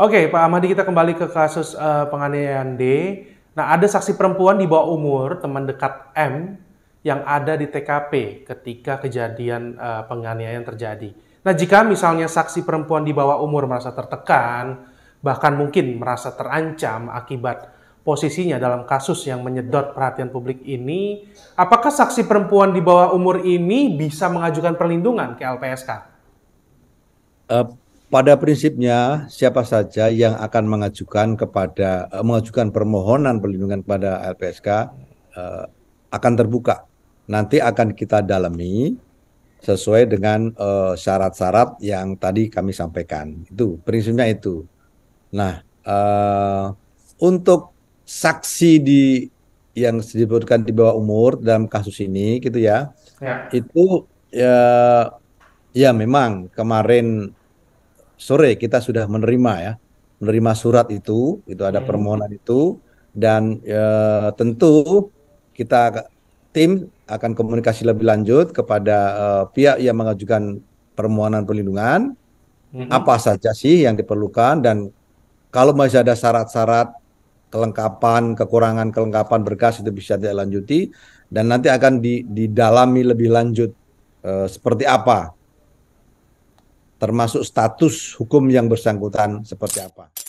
Oke, Pak Ahmadi kita kembali ke kasus uh, penganiayaan D. Nah, ada saksi perempuan di bawah umur, teman dekat M, yang ada di TKP ketika kejadian uh, penganiayaan terjadi. Nah, jika misalnya saksi perempuan di bawah umur merasa tertekan, bahkan mungkin merasa terancam akibat posisinya dalam kasus yang menyedot perhatian publik ini, apakah saksi perempuan di bawah umur ini bisa mengajukan perlindungan ke LPSK? Uh, eh, pada prinsipnya siapa saja yang akan mengajukan kepada eh, mengajukan permohonan perlindungan kepada LPSK eh, akan terbuka. Nanti akan kita dalami sesuai dengan syarat eh, syarat-syarat yang tadi kami sampaikan. Itu prinsipnya itu. Nah, eh, untuk saksi di yang disebutkan di bawah umur dalam kasus ini gitu ya. ya. Itu ya ya memang kemarin sore kita sudah menerima ya, menerima surat itu, itu ada hmm. permohonan itu dan e, tentu kita tim akan komunikasi lebih lanjut kepada e, pihak yang mengajukan permohonan perlindungan hmm. apa saja sih yang diperlukan dan kalau masih ada syarat-syarat kelengkapan, kekurangan kelengkapan berkas itu bisa dilanjuti dan nanti akan didalami lebih lanjut e, seperti apa termasuk status hukum yang bersangkutan seperti apa